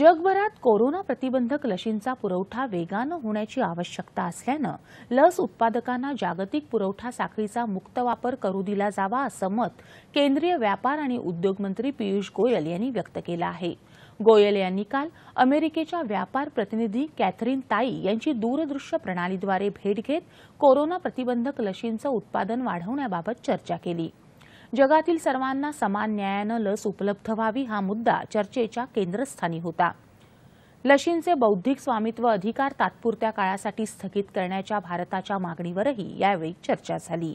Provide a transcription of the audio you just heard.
जगभरात कोरोना प्रतिबंधक लशींचा पुरवठा वेगानं होण्याची आवश्यकता असल्यानं लस उत्पादकांना जागतिक पुरवठा साखळीचा मुक्त वापर करू दिला जावा असं मत केंद्रीय व्यापार आणि उद्योग मंत्री पियुष गोयल यांनी व्यक्त केलं आहे गोयल यांनी काल अमेरिकेच्या व्यापार प्रतिनिधी कॅथरीन ताई यांची दूरदृश्य प्रणालीद्वारे भेट घेत कोरोना प्रतिबंधक लशींचं उत्पादन वाढवण्याबाबत चर्चा केली जगातील सर्वांना समान न्यायानं लस उपलब्ध व्हावी हा मुद्दा चर्चेच्या केंद्रस्थानी होता लशींचे बौद्धिक स्वामित्व अधिकार तात्पुरत्या काळासाठी स्थगित करण्याच्या भारताच्या मागणीवरही यावेळी चर्चा झाली